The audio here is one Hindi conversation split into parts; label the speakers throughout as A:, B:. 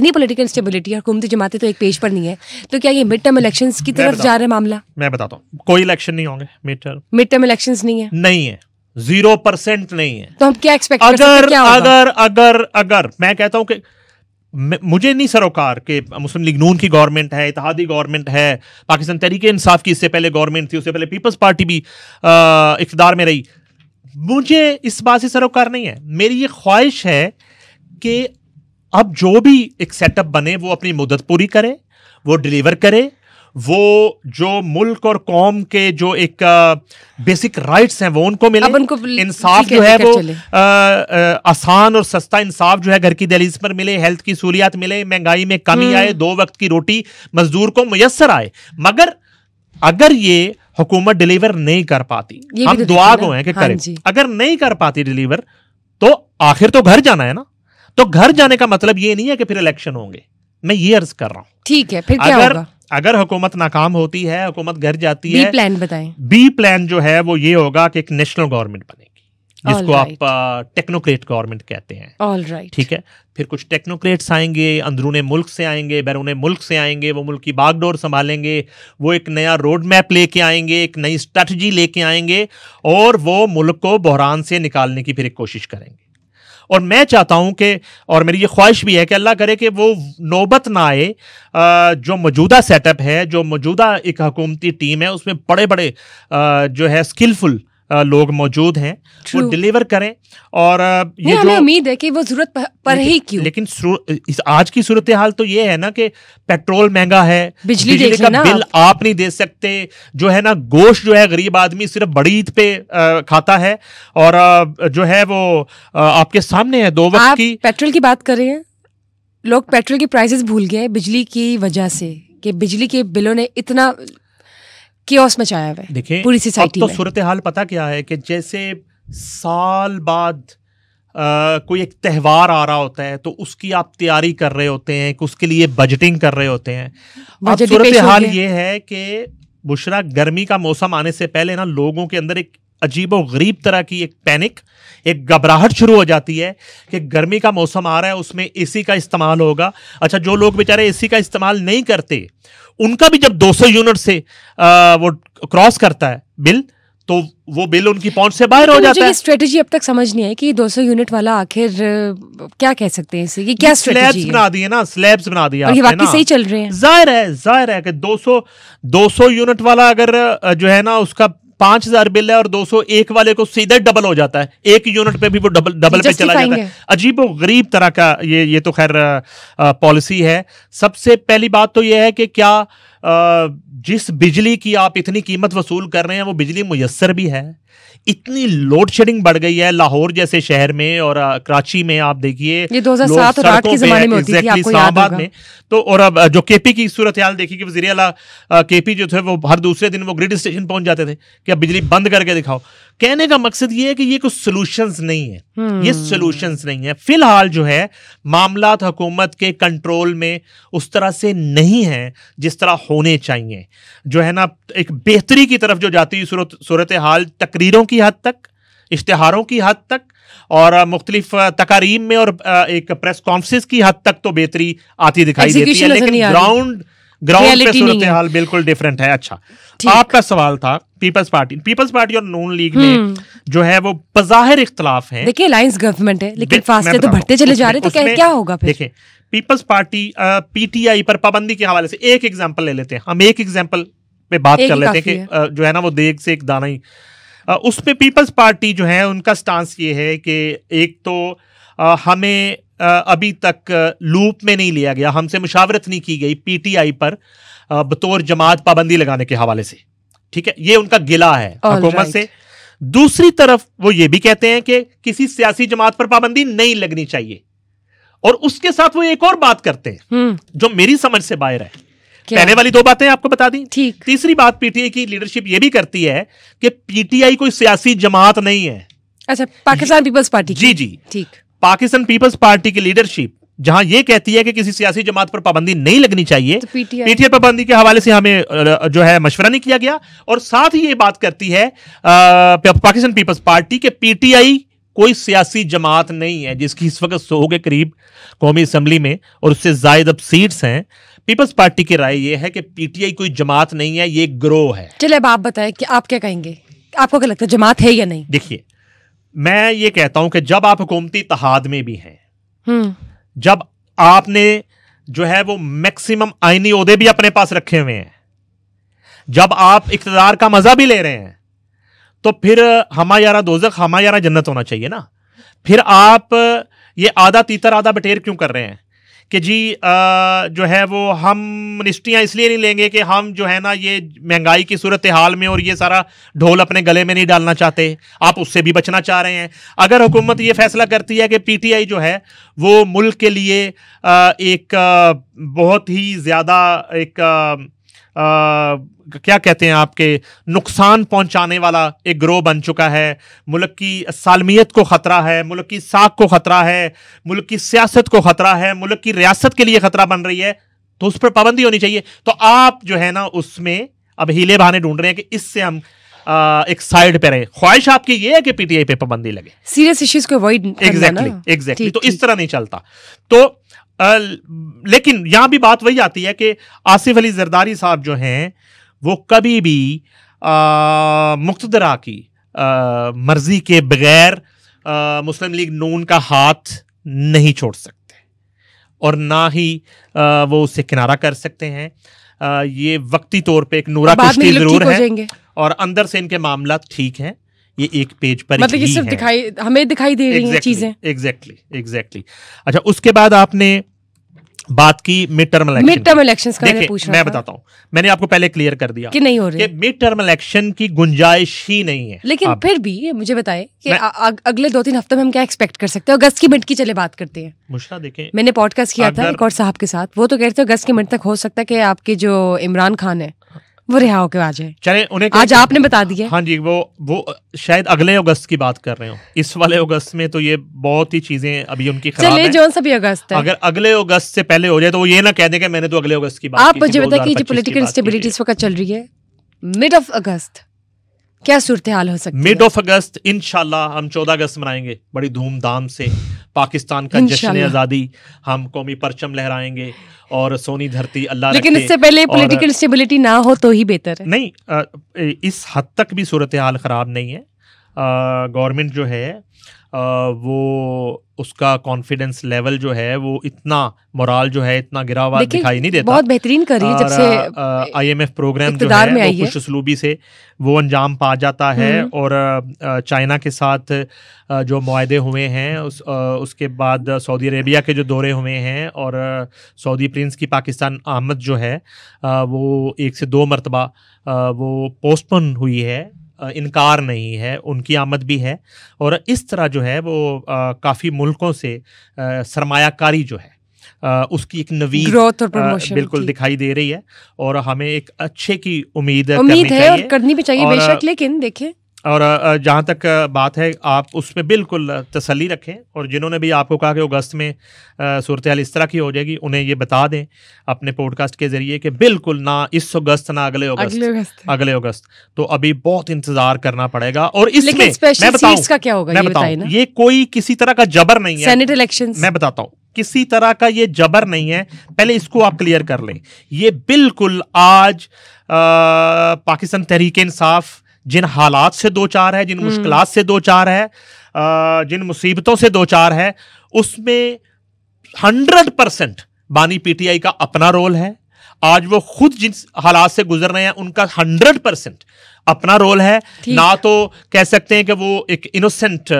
A: इतनी पोलिटिकल स्टेबिलिटी और घूमती जमाते तो एक पेज पर नहीं है तो क्या ये मिड टर्म इलेक्शन की तरफ जा रहा है मामला
B: मैं बताता हूँ कोई इलेक्शन नहीं होंगे mid term mid term election नहीं है नहीं है जीरो परसेंट नहीं है
A: तो हम क्या एक्सपेक्ट अगर क्या अगर
B: अगर अगर मैं कहता हूँ कि मुझे नहीं सरोकार के मुस्लिम लीग नून की गवर्नमेंट है इतिहादी गवर्नमेंट है पाकिस्तान तहरीक इंसाफ की इससे पहले गवर्नमेंट थी उससे पहले पीपल्स पार्टी भी इकतदार में रही मुझे इस बात से सरोकार नहीं है मेरी ये ख्वाहिश है कि अब जो भी एक सेटअप बने वो अपनी मुदत पूरी करे वो डिलीवर करे वो जो मुल्क और कौम के जो एक बेसिक राइट्स हैं वो उनको मिले उनको इंसाफ जो है वो आ, आ, आसान और सस्ता इंसाफ जो है घर की दहलीज पर मिले हेल्थ की सहूलियात मिले महंगाई में कमी हम्म। आए दो वक्त की रोटी मजदूर को मुयसर आए मगर अगर ये हुकूमत डिलीवर नहीं कर पाती हम तो दुआ को हैं कि हाँ करें अगर नहीं कर पाती डिलीवर तो आखिर तो घर जाना है ना तो घर जाने का मतलब ये नहीं है कि फिर इलेक्शन होंगे मैं ये अर्ज कर रहा हूँ
A: ठीक है फिर क्या अगर होगा?
B: अगर हुकूमत नाकाम होती है हुकूमत घर जाती है प्लान बताएं बी प्लान जो है वो ये होगा कि एक नेशनल गवर्नमेंट बनेगी जिसको right. आप टेक्नोक्रेट गवर्नमेंट कहते हैं ऑल राइट ठीक है फिर कुछ टेक्नोक्रेट्स आएंगे अंदरून मुल्क से आएंगे बैरून मुल्क से आएंगे वो मुल्क की बागडोर संभालेंगे वो एक नया रोड मैप लेके आएंगे एक नई स्ट्रेटजी लेके आएंगे और वो मुल्क को बहरान से निकालने की फिर एक कोशिश करेंगे और मैं चाहता हूं कि और मेरी ये ख्वाहिश भी है कि अल्लाह करे कि वो नौबत ना आए जो मौजूदा सेटअप है जो मौजूदा एक हकूमती टीम है उसमें बड़े बड़े जो है स्किलफुल लोग मौजूद हैं वो डिलीवर करें और ये जो
A: उम्मीद है कि वो जरूरत पर ही
B: क्यों लेकिन इस आज की सूरत हाल तो ये है ना कि पेट्रोल महंगा है बिजली, बिजली का बिल आप।, आप नहीं दे सकते जो है ना गोश्त जो है गरीब आदमी सिर्फ बड़ी ईद पे आ, खाता है और जो है वो आपके सामने है दो वक्त की पेट्रोल की बात करें लोग पेट्रोल
A: की प्राइसेस भूल गए बिजली की वजह से कि बिजली के बिलों ने इतना कियोस मचाया हुआ है देखिए पूरी सोसाइटी तो सूरत
B: हाल पता क्या है कि जैसे साल बाद आ, कोई एक त्यौहार आ रहा होता है तो उसकी आप तैयारी कर रहे होते हैं उसके लिए बजटिंग कर रहे होते हैं सूरत हाल ये है कि बुशरा गर्मी का मौसम आने से पहले ना लोगों के अंदर एक अजीबो गरीब तरह की एक पैनिक एक घबराहट शुरू हो जाती है कि गर्मी का मौसम आ रहा है उसमें एसी का इस्तेमाल होगा अच्छा जो लोग बेचारे एसी का इस्तेमाल नहीं करते उनका भी जब 200 यूनिट से आ, वो क्रॉस करता है बिल तो वो बिल उनकी पहुंच से बाहर तो हो मुझे जाता है
A: स्ट्रेटजी अब तक समझ नहीं है कि 200 यूनिट वाला आखिर क्या कह सकते हैं इसे कि क्या स्लैब्स बना
B: दिए ना स्लैब्स बना दिया और ये वाकई सही चल रहे हैं जाहिर है जाहिर है कि 200 200 यूनिट वाला अगर जो है ना उसका पांच हजार बिल है और दो सौ एक वाले को सीधा डबल हो जाता है एक यूनिट पे भी वो डबल डबल पे चला जाता है अजीब गरीब तरह का ये ये तो खैर पॉलिसी है सबसे पहली बात तो ये है कि क्या आ, जिस बिजली की आप इतनी कीमत वसूल कर रहे हैं वो बिजली मुयसर भी है इतनी लोड शेडिंग बढ़ गई है लाहौर जैसे शहर में और कराची में आप देखिए इस्लामाबाद में तो और अब जो केपी की सूरत हाल देखिए कि वजीर अला केपी जो थे वो हर दूसरे दिन वो ग्रिड स्टेशन पहुंच जाते थे या बिजली बंद करके दिखाओ कहने का मकसद ये है कि ये कुछ सोल्यूशंस नहीं है हम्म। ये सोल्यूशंस नहीं है फिलहाल जो है मामला हुकूमत के कंट्रोल में उस तरह से नहीं है जिस तरह होने चाहिए जो है ना एक बेहतरी की तरफ जो जाती सूरत हाल तकरीरों की हद तक इश्तहारों की हद तक और मुख्तलिफ तकारीम में और एक प्रेस कॉन्फ्रेंस की हद तक तो बेहतरी आती दिखाई देती है लेकिन ग्राउंड ग्राउंड पे सूरत हाल बिल्कुल डिफरेंट है अच्छा आपका सवाल था पीपल्स पार्टी पीपल्स पार्टी और नून लीग में जो है वो बजाहिर इख्तलाफ है देखिए
A: अलायंस गवर्नमेंट है लेकिन तो चले जा रहे तो क्या
B: देखिए पीपल्स पार्टी पीटीआई पर पाबंदी के हवाले से एक एग्जाम्पल ले लेते हैं हम एक एग्जाम्पल पे बात कर लेते हैं कि जो है ना वो देख से एक दाना ही उस पर पीपल्स पार्टी जो है उनका स्टांस ये है कि एक तो हमें अभी तक लूप में नहीं लिया गया हमसे मुशावरत नहीं की गई पीटीआई पर बतौर जमात पाबंदी लगाने के हवाले से ठीक है ये उनका गिला है हुकूमत से दूसरी तरफ वो ये भी कहते हैं कि किसी सियासी जमात पर पाबंदी नहीं लगनी चाहिए और उसके साथ वो एक और बात करते हैं हम्म। जो मेरी समझ से बाहर है पहले वाली दो बातें आपको बता दी ठीक तीसरी बात पीटीआई की लीडरशिप ये भी करती है कि पीटीआई कोई सियासी जमात नहीं है अच्छा पाकिस्तान पीपल्स पार्टी जी जी ठीक पाकिस्तान पीपल्स पार्टी की लीडरशिप जहां ये कहती है कि किसी सियासी जमात पर पाबंदी नहीं लगनी चाहिए तो पीटीआई पाबंदी के हवाले से हमें जो है मशवरा नहीं किया गया और साथ ही ये बात करती है पाकिस्तान पीपल्स पार्टी के पीटीआई कोई सियासी जमात नहीं है जिसकी इस वक्त सो के करीब कौमी असम्बली में और उससे जायद अब सीट्स हैं पीपल्स पार्टी की राय यह है कि पीटीआई कोई जमात नहीं है ये ग्रोह है
A: चले अब आप बताएं कि आप क्या कहेंगे आपको क्या लगता है जमात है या नहीं
B: देखिए मैं ये कहता हूं कि जब आप हुकूमती तहाद में भी हैं हम्म। जब आपने जो है वो मैक्सिमम आइनी उहदे भी अपने पास रखे हुए हैं जब आप इकतदार का मजा भी ले रहे हैं तो फिर हमारा यारा दोजक हमारा यारा जन्नत होना चाहिए ना फिर आप ये आधा तीतर आधा बटेर क्यों कर रहे हैं कि जी आ, जो है वो हम मिनिस्ट्रियाँ इसलिए नहीं लेंगे कि हम जो है ना ये महंगाई की सूरत हाल में और ये सारा ढोल अपने गले में नहीं डालना चाहते आप उससे भी बचना चाह रहे हैं अगर हुकूमत ये फैसला करती है कि पीटीआई जो है वो मुल्क के लिए आ, एक आ, बहुत ही ज़्यादा एक आ, क्या कहते हैं आपके नुकसान पहुंचाने वाला एक ग्रोह बन चुका है मुल्क की सालमियत को ख़तरा है मुल्क की साख को ख़तरा है मुल्क की सियासत को ख़तरा है मुल्क की रियासत के लिए ख़तरा बन रही है तो उस पर पाबंदी होनी चाहिए तो आप जो है ना उसमें अब हीले बहाने ढूंढ रहे हैं कि इससे हम आ, एक साइड पे रहे ख्वाहिश आपकी ये है कि पीटीआई पे पाबंदी लगे सीरियस इश्यूज को अवॉइड एग्जैक्टली एग्जैक्टली तो इस तरह नहीं चलता तो लेकिन यहां भी बात वही आती है कि आसिफ अली जरदारी साहब जो हैं वो कभी भी मुख्तरा की आ, मर्जी के बगैर मुस्लिम लीग नून का हाथ नहीं छोड़ सकते और ना ही आ, वो उससे किनारा कर सकते हैं आ, ये वक्ती तौर पे एक नूरा कुश्ती जरूर है और अंदर से इनके मामला ठीक हैं ये एक पेज पर मतलब ये सिर्फ
A: दिखाई हमें दिखाई दे रही exactly, चीजें
B: एग्जैक्टली exactly, एग्जैक्टली exactly. अच्छा उसके बाद आपने बात की mid term election mid term election मैं बताता हूँ मैंने आपको पहले क्लियर कर दिया कि नहीं हो रही मिड टर्म इलेक्शन की गुंजाइश ही नहीं है लेकिन
A: फिर भी मुझे बताएं कि अगले दो तीन हफ्ते में हम क्या एक्सपेक्ट कर सकते हैं अगस्त की मिनट की चले बात करते हैं मुश्रा देखें मैंने पॉडकास्ट किया था एक और साहब के साथ वो तो कहते रहे अगस्त की मिनट तक हो सकता है कि आपके जो इमरान खान है वो रिहा होकर आ जाए
B: चले उन्हें आज आपने बता दिया हाँ जी वो वो शायद अगले अगस्त की बात कर रहे हो इस वाले अगस्त में तो ये बहुत ही चीजें अभी उनकी खराब चले जो
A: सभी अगस्त है अगर
B: अगले अगस्त से पहले हो जाए तो वो ये ना कह देगा मैंने तो अगले अगस्त की बात आप मुझे बताइए जो पोलिटिकल
A: इंस्टेबिलिटी इस वक्त चल रही है मिड ऑफ अगस्त क्या सूरत हाल हो सकती मिड ऑफ
B: अगस्त इन हम चौदह अगस्त मनाएंगे बड़ी धूमधाम से पाकिस्तान का जश्न आज़ादी हम कौमी परचम लहराएंगे और सोनी धरती अल्लाह लेकिन इससे पहले पॉलिटिकल
A: स्टेबिलिटी ना हो तो ही बेहतर है
B: नहीं इस हद तक भी सूरत हाल ख़राब नहीं है गवर्नमेंट जो है वो उसका कॉन्फिडेंस लेवल जो है वो इतना मोराल जो है इतना गिरा हुआ दिखाई नहीं देता बहुत बेहतरीन कर रही है जब से आईएमएफ प्रोग्राम जो है, में वो खुशसलूबी से वो अंजाम पा जाता है हम्म। और चाइना के साथ जो माहदे हुए हैं उस उसके बाद सऊदी अरेबिया के जो दौरे हुए हैं और सऊदी प्रिंस की पाकिस्तान आमद जो है वो एक से दो मरतबा वो पोस्टपोन हुई है इनकार नहीं है उनकी आमद भी है और इस तरह जो है वो काफ़ी मुल्कों से सरमाकारी जो है आ, उसकी एक नवी बिल्कुल दिखाई दे रही है और हमें एक अच्छे की उम्मीद उम्मीद है और
A: करनी भी चाहिए बेशक लेकिन देखें
B: और जहाँ तक बात है आप उसमें बिल्कुल तसली रखें और जिन्होंने भी आपको कहा कि अगस्त में सूरत हाल इस तरह की हो जाएगी उन्हें ये बता दें अपने पॉडकास्ट के ज़रिए कि बिल्कुल ना इस अगस्त ना अगले अगस्त अगले अगस्त, अगले अगस्त। तो अभी बहुत इंतज़ार करना पड़ेगा और इसमें मैं क्या होगा मैं बताऊँ ये कोई किसी तरह का जबर नहीं है सेनेट इलेक्शन मैं बताता हूँ किसी तरह का ये जबर नहीं है पहले इसको आप क्लियर कर लें ये बिल्कुल आज पाकिस्तान तहरीक इंसाफ जिन हालात से दो चार है जिन हम्म। मुश्किल से दो चार है जिन मुसीबतों से दो चार है उसमें हंड्रेड परसेंट बानी पीटीआई का अपना रोल है आज वो खुद जिन हालात से गुजर रहे हैं उनका हंड्रेड परसेंट अपना रोल है ना तो कह सकते हैं कि वो एक इनोसेंट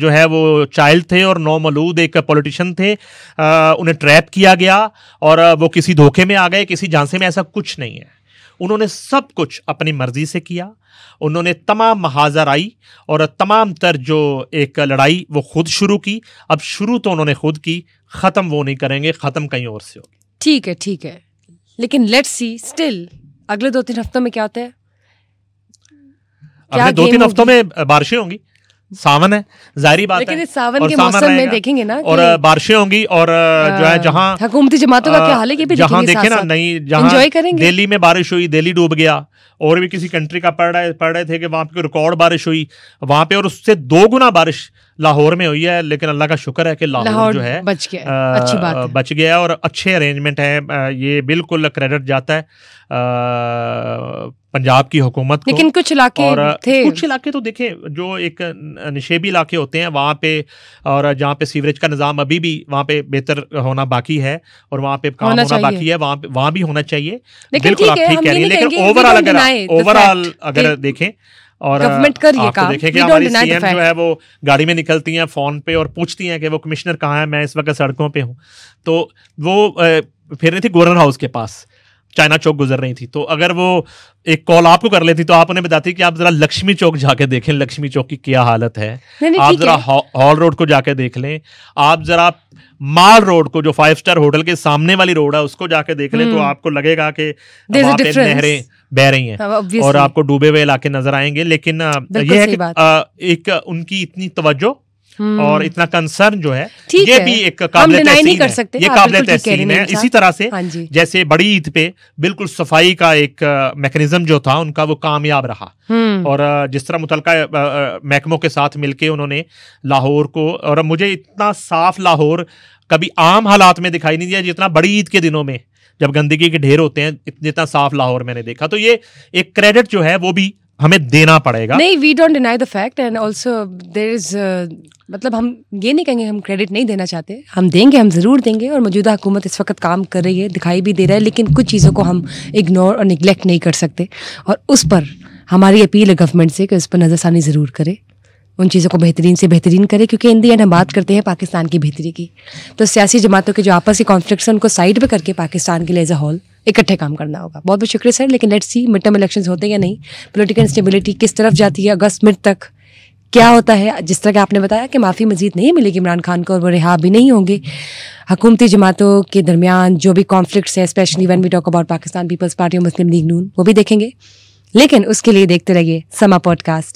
B: जो है वो चाइल्ड थे और नौ मलूद एक पॉलिटिशियन थे उन्हें ट्रैप किया गया और वो किसी धोखे में आ गए किसी झांसे में ऐसा कुछ नहीं है उन्होंने सब कुछ अपनी मर्ज़ी से किया उन्होंने तमाम महाजर आई और तमाम तर जो एक लड़ाई वो खुद शुरू की अब शुरू तो उन्होंने खुद की ख़त्म वो नहीं करेंगे ख़त्म कहीं और से होगी
A: ठीक है ठीक है लेकिन लेट्स सी स्टिल अगले दो तीन हफ्तों में क्या होता है
B: अगले दो तीन हफ्तों में बारिशें होंगी सावन है जारी बात लेकिन है सावन के मौसम में देखेंगे ना और बारिशें होंगी और जो है हाँ, जहाँ हुकूमती जमातों का क्या हाल है भी जहाँ देखे ना नहीं जहाँ करेंगे दिल्ली में बारिश हुई दिल्ली डूब गया और भी किसी कंट्री का पढ़ रहे पढ़ रहे थे कि वहाँ पे रिकॉर्ड बारिश हुई वहाँ पे और उससे दो गुना बारिश लाहौर में हुई है लेकिन अल्लाह का शुक्र है कि लाहौर जो है
A: बच गया आ, अच्छी बात है।
B: बच गया और अच्छे अरेंजमेंट हैं ये बिल्कुल क्रेडिट जाता है आ, पंजाब की हुकूमत को लेकिन कुछ इलाके और थे कुछ इलाके तो देखें जो एक नशेबी इलाके होते हैं वहाँ पे और जहाँ पे सीवरेज का निज़ाम अभी भी वहाँ पे बेहतर होना बाकी है और वहाँ पे काम होना, होना बाकी है वहाँ पे वहाँ भी होना चाहिए बिल्कुल आप ठीक कह रही है लेकिन ओवरऑल अगर ओवरऑल अगर देखें और गवर्नमेंट कर ये काम देखें हमारी सीएम जो है वो गाड़ी में निकलती हैं फोन पे और पूछती हैं कि वो कमिश्नर कहाँ है मैं इस वक्त सड़कों पे हूँ तो वो uh, फिर रही थी गवर्नर हाउस के पास चाइना चौक गुजर रही थी तो अगर वो एक कॉल आपको कर लेती तो आप उन्हें बताती कि आप जरा लक्ष्मी चौक जाके देखें लक्ष्मी चौक की क्या हालत है आप जरा हॉल रोड को जाके देख लें आप जरा माल रोड को जो फाइव स्टार होटल के सामने वाली रोड है उसको जाके देख लें तो हम्म। आपको लगेगा कि नहरें बह रही हैं हाँ, और आपको डूबे हुए इलाके नजर आएंगे लेकिन यह है कि एक उनकी इतनी तवज्जो और हम्म। इतना कंसर्न जो है ये भी एक काबिल तहसीन है सकते ये हाँ, काबिल तहसीन है इसी तरह से हाँ जैसे बड़ी ईद पे बिल्कुल सफाई का एक मैकेनिज्म जो था उनका वो कामयाब रहा हम्म। और जिस तरह मुतल महकमों के साथ मिलके उन्होंने लाहौर को और मुझे इतना साफ लाहौर कभी आम हालात में दिखाई नहीं दिया जितना बड़ी ईद के दिनों में जब गंदगी के ढेर होते हैं जितना साफ लाहौर मैंने देखा तो ये एक क्रेडिट जो है वो भी हमें देना पड़ेगा नहीं
A: we don't deny the fact and also there is मतलब हम ये नहीं कहेंगे हम क्रेडिट नहीं देना चाहते हम देंगे हम ज़रूर देंगे और मौजूदा हुकूमत इस वक्त काम कर रही है दिखाई भी दे रहा है लेकिन कुछ चीज़ों को हम इग्नोर और निगलेक्ट नहीं कर सकते और उस पर हमारी अपील है गवर्नमेंट से कि उस पर नज़रसानी ज़रूर करें उन चीज़ों को बेहतरीन से बेहतरीन करें क्योंकि इन दी एंड हम बात करते हैं पाकिस्तान की बेहतरी की तो सियासी जमातों के जो आपस के कॉन्फ्लिक्ट हैं उनको साइड पर करके पाकिस्तान के लिए एज अ होल इकट्ठे काम करना होगा बहुत बहुत शुक्रिया सर लेकिन let's see mid term election होते हैं या नहीं पोलिटिकल इंस्टेबिलिटी किस तरफ जाती है अगस्त मिड तक क्या होता है जिस तरह के आपने बताया कि माफ़ी मजीद नहीं मिलेगी इमरान खान को और वो रिहा भी नहीं होंगे हकूमती जमातों के दरमियान जो भी कॉन्फ्लिक्ट्स हैं specially when we talk about Pakistan peoples Party और मुस्लिम लीग नून वो भी देखेंगे लेकिन उसके लिए देखते रहिए समा पॉडकास्ट